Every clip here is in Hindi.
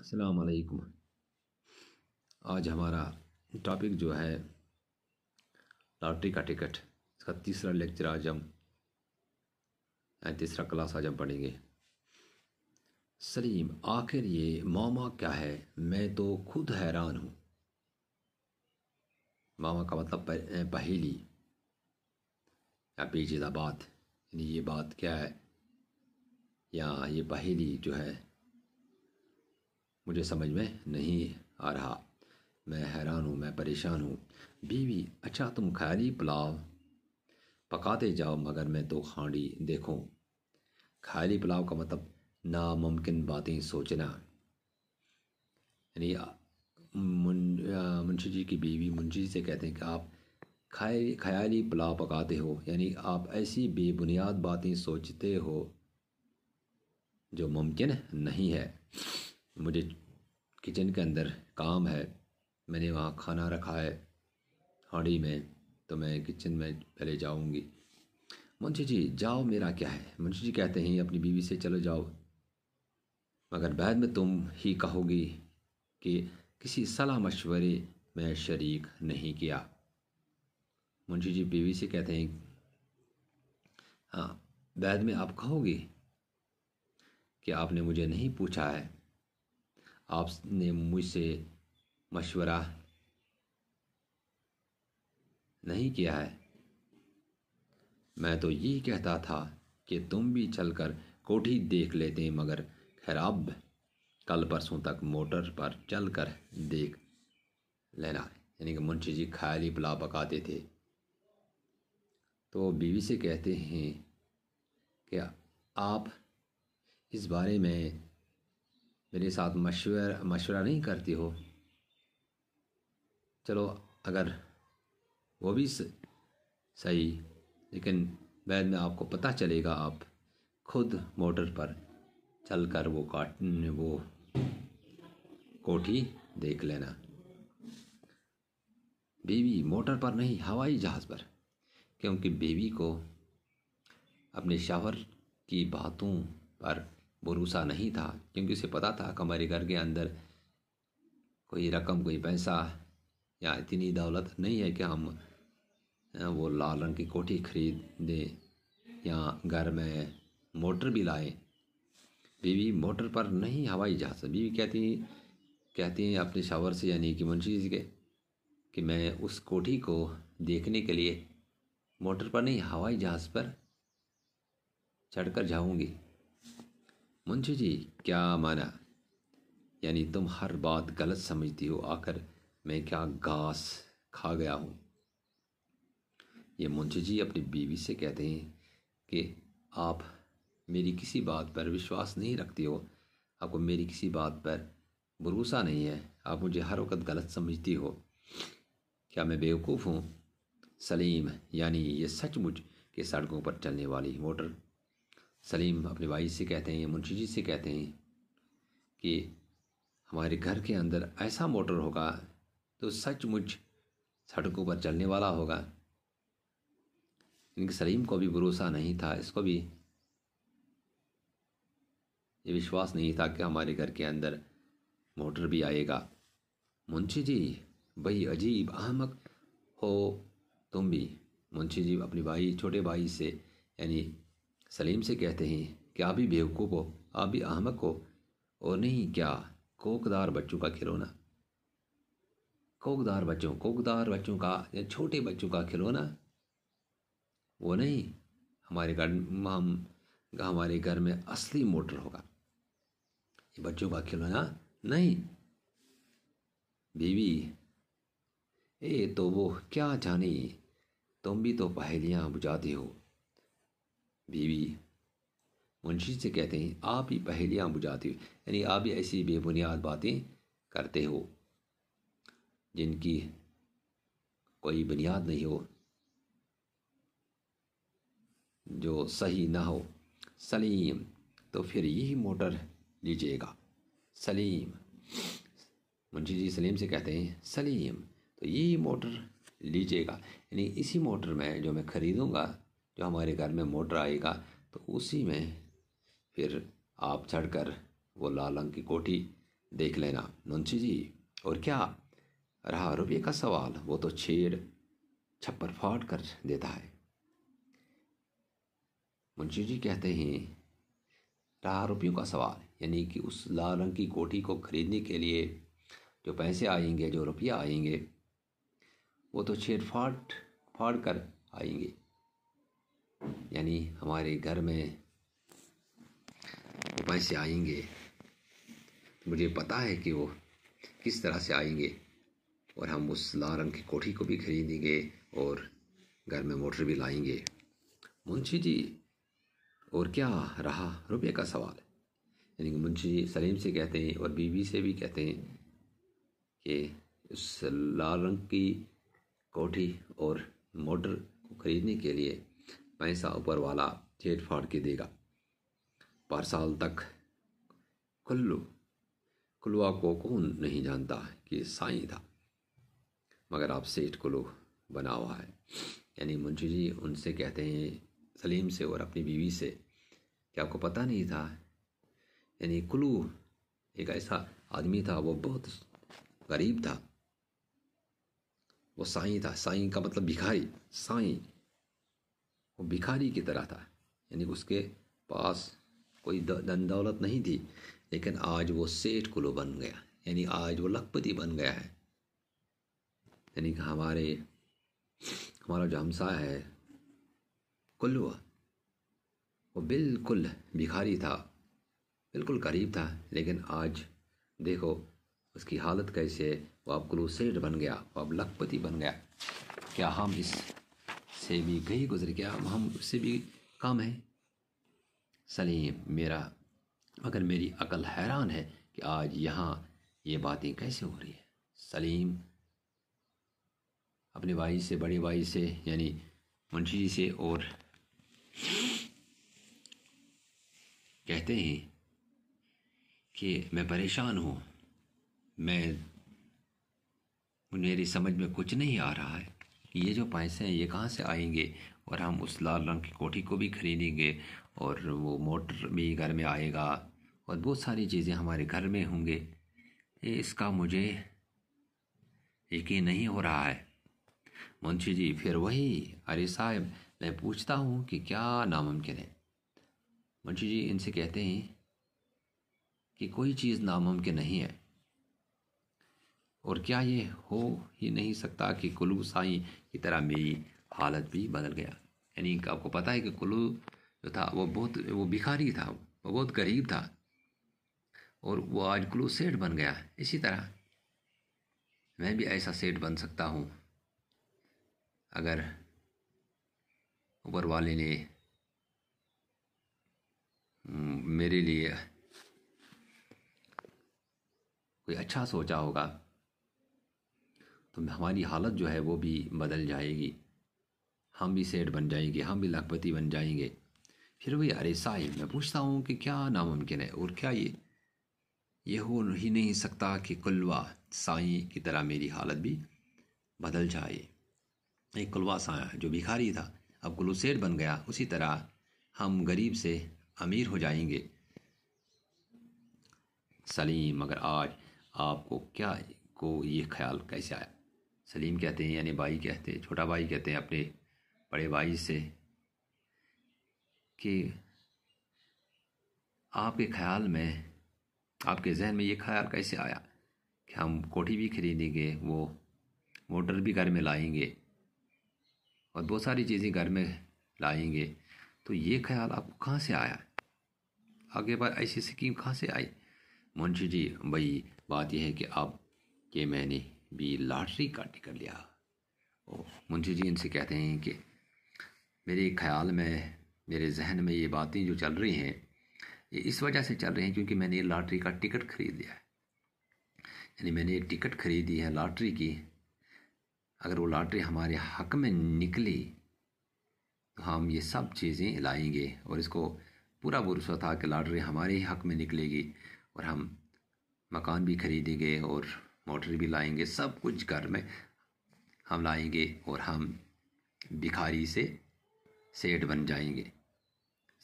असलकम आज हमारा टॉपिक जो है लॉटरी का टिकट इसका तीसरा लेक्चर आज हम तीसरा क्लास आज हम पढ़ेंगे सलीम आखिर ये मामा क्या है मैं तो खुद हैरान हूँ मामा का मतलब पहेली या पेचीदा बात यानी ये बात क्या है या ये पहेली जो है मुझे समझ में नहीं आ रहा मैं हैरान हूँ मैं परेशान हूँ बीवी अच्छा तुम खाली पुलाव पकाते जाओ मगर मैं दो तो खांडी देखूँ खाली पुलाव का मतलब नामुमकिन बातें सोचना यानी मुंशी जी की बीवी मुंशी से कहते हैं कि आप खाए ख्याली पुलाव पकाते हो यानी आप ऐसी बेबुनियाद बातें सोचते हो जो मुमकिन नहीं है मुझे किचन के अंदर काम है मैंने वहाँ खाना रखा है हाँडी में तो मैं किचन में पहले जाऊँगी मुंशी जी जाओ मेरा क्या है मुंशी जी कहते हैं अपनी बीवी से चलो जाओ मगर बाद में तुम ही कहोगी कि किसी सलाह मशवरे में शरीक नहीं किया मुंशी जी बीवी से कहते हैं हाँ बाद में आप कहोगी कि आपने मुझे नहीं पूछा है आपने मुझसे मशवरा नहीं किया है मैं तो यही कहता था कि तुम भी चलकर कोठी देख लेते मगर खराब कल परसों तक मोटर पर चल कर देख लेना यानी कि मुंशी जी ख्याली पुला पकाते थे तो बीवी से कहते हैं कि आप इस बारे में मेरे साथ मशवर मशवरा नहीं करती हो चलो अगर वो भी सही लेकिन बाद में आपको पता चलेगा आप खुद मोटर पर चलकर वो काट वो कोठी देख लेना बीवी मोटर पर नहीं हवाई जहाज़ पर क्योंकि बीवी को अपने शावर की बातों पर भरोसा नहीं था क्योंकि उसे पता था कि हमारे घर के अंदर कोई रकम कोई पैसा या इतनी दौलत नहीं है कि हम वो लाल रंग की कोठी खरीद दें या घर में मोटर भी लाएं बीवी मोटर पर नहीं हवाई जहाज़ बीवी कहती कहती हैं अपने शावर से यानी कि मुंशी जी के कि मैं उस कोठी को देखने के लिए मोटर पर नहीं हवाई जहाज़ पर चढ़कर जाऊंगी मुंशी जी क्या माना यानी तुम हर बात गलत समझती हो आकर मैं क्या घास खा गया हूँ ये मुंशी जी अपनी बीवी से कहते हैं कि आप मेरी किसी बात पर विश्वास नहीं रखती हो आपको मेरी किसी बात पर भरोसा नहीं है आप मुझे हर वक्त गलत समझती हो क्या मैं बेवकूफ़ हूँ सलीम यानी ये सचमुच के सड़कों पर चलने वाली मोटर सलीम अपने भाई से कहते हैं मुंशी जी से कहते हैं कि हमारे घर के अंदर ऐसा मोटर होगा तो सचमुच सड़कों पर चलने वाला होगा इनके सलीम को भी भरोसा नहीं था इसको भी ये विश्वास नहीं था कि हमारे घर के अंदर मोटर भी आएगा मुंशी जी भाई अजीब अहमक हो तुम भी मुंशी जी अपने भाई छोटे भाई से यानी सलीम से कहते हैं कि आप भी बेवकूफ़ हो आप भी अहमक हो और नहीं क्या कोकदार बच्चों का खिलौना कोकदार बच्चों कोकदार बच्चों का या छोटे बच्चों का खिलौना वो नहीं हमारे घर हम हमारे घर में असली मोटर होगा ये बच्चों का खिलौना नहीं बीवी ए तो वो क्या जानी तुम भी तो पहेलियाँ बुझाते हो बीवी मुंशी से कहते हैं आप ही पहेलियाँ बुझाते हो यानी आप ही ऐसी बेबुनियाद बातें करते हो जिनकी कोई बुनियाद नहीं हो जो सही ना हो सलीम तो फिर यही मोटर लीजिएगा सलीम मुंशी जी सलीम से कहते हैं सलीम तो यही मोटर लीजिएगा यानी इसी मोटर में जो मैं ख़रीदूँगा जो हमारे घर में मोटर आएगा तो उसी में फिर आप चढ़कर वो लाल रंग की कोठी देख लेना मुंशी जी और क्या रहा रुपये का सवाल वो तो छेड़ छप्पर फाड़ कर देता है मुंशी जी कहते हैं रहा रुपयों का सवाल यानी कि उस लाल रंग की कोठी को खरीदने के लिए जो पैसे आएंगे जो रुपया आएंगे वो तो छेड़ फाड़ फाड़ कर आएंगे यानी हमारे घर में वो पैसे आएंगे मुझे पता है कि वो किस तरह से आएंगे और हम उस लाल रंग की कोठी को भी खरीदेंगे और घर में मोटर भी लाएंगे मुंशी जी और क्या रहा रुपये का सवाल यानी कि मुंशी जी सलीम से कहते हैं और बीवी से भी कहते हैं कि उस लाल रंग की कोठी और मोटर को ख़रीदने के लिए पैसा ऊपर वाला छेड़ फाड़ के देगा पर साल तक कुल्लू कुलवा को कौन नहीं जानता कि साईं था मगर आप सेठ कुल्लू बना हुआ है यानी मुंशी जी उनसे कहते हैं सलीम से और अपनी बीवी से कि आपको पता नहीं था यानी कुल्लू एक ऐसा आदमी था वो बहुत गरीब था वो साईं था साईं का मतलब भिखारी साईं वो भिखारी की तरह था यानी उसके पास कोई धन दौलत नहीं थी लेकिन आज वो सेठ कुलो बन गया यानी आज वो लखपति बन गया है यानी कि हमारे हमारा जो हमसा है कुल्लुआ वो बिल्कुल भिखारी था बिल्कुल गरीब था लेकिन आज देखो उसकी हालत कैसे है वो अब सेठ बन गया वो अब लखपति बन गया क्या हम इस से भी गई गुजर गया हम उससे भी कम है सलीम मेरा मगर मेरी अकल हैरान है कि आज यहाँ ये बातें कैसे हो रही है सलीम अपने भाई से बड़े भाई से यानी मुंशी जी से और कहते हैं कि मैं परेशान हूँ मैं मेरी समझ में कुछ नहीं आ रहा है ये जो पैसे हैं ये कहाँ से आएंगे और हम उस लाल रंग की कोठी को भी खरीदेंगे और वो मोटर भी घर में आएगा और बहुत सारी चीज़ें हमारे घर में होंगे इसका मुझे यकीन नहीं हो रहा है मुंशी जी फिर वही अरे साहब मैं पूछता हूँ कि क्या नामुमकिन है मुंशी जी इनसे कहते हैं कि कोई चीज़ नामुमकिन नहीं है और क्या ये हो ही नहीं सकता कि कुल्लू साई की तरह मेरी हालत भी बदल गया यानी आपको पता है कि कुल्लू जो था वो बहुत वो भिखारी था वो बहुत गरीब था और वो आज कुल्लू सेठ बन गया इसी तरह मैं भी ऐसा सेठ बन सकता हूँ अगर ऊपर वाले ने हम्म, मेरे लिए कोई अच्छा सोचा होगा तो हमारी हालत जो है वो भी बदल जाएगी हम भी सेठ बन जाएंगे हम भी लखपति बन जाएंगे फिर वही अरे साहिब मैं पूछता हूँ कि क्या नामुमकिन है और क्या ये ये हो ही नहीं सकता कि कुलवा साई की तरह मेरी हालत भी बदल जाए एक कुलवा साया जो भिखारी था अब कुल्लू सेठ बन गया उसी तरह हम गरीब से अमीर हो जाएंगे सलीम मगर आज आपको क्या को ये ख्याल कैसे आया सलीम कहते हैं यानी भाई कहते हैं छोटा भाई कहते हैं अपने बड़े भाई से कि आपके ख्याल में आपके जहन में ये ख्याल कैसे आया कि हम कोठी भी खरीदेंगे वो मोटर भी घर में लाएंगे और बहुत सारी चीज़ें घर में लाएंगे तो ये ख्याल आपको कहाँ से आया आगे बार ऐसी स्कीम कहाँ से आई मुंशी जी भाई बात यह है कि आप ये मैंने भी लॉटरी का टिकट लिया और मुंशी जी इनसे कहते हैं कि मेरे ख्याल में मेरे जहन में ये बातें जो चल रही हैं ये इस वजह से चल रही हैं क्योंकि मैंने लॉटरी का टिकट खरीद लिया है यानी मैंने टिकट खरीदी है लॉटरी की अगर वो लॉटरी हमारे हक में निकली तो हम ये सब चीज़ें लाएंगे और इसको पूरा भरोसा था कि लॉटरी हमारे ही हक में निकलेगी और हम मकान भी खरीदेंगे और मोटर भी लाएंगे सब कुछ घर में हम लाएंगे और हम भिखारी से सेठ बन जाएंगे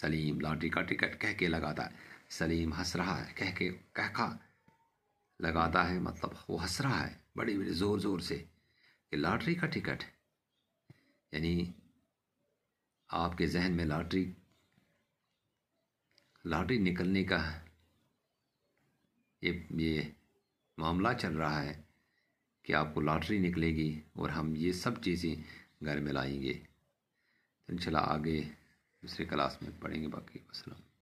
सलीम लॉटरी का टिकट कह के लगाता है सलीम हंस रहा है कह के कहका लगाता है मतलब वो हंस रहा है बड़े बड़े ज़ोर ज़ोर से कि लॉटरी का टिकट यानी आपके जहन में लॉटरी लॉटरी निकलने का ये ये मामला चल रहा है कि आपको लॉटरी निकलेगी और हम ये सब चीज़ें घर में लाएंगे इन इंशाल्लाह आगे दूसरे क्लास में पढ़ेंगे बाकी वसलम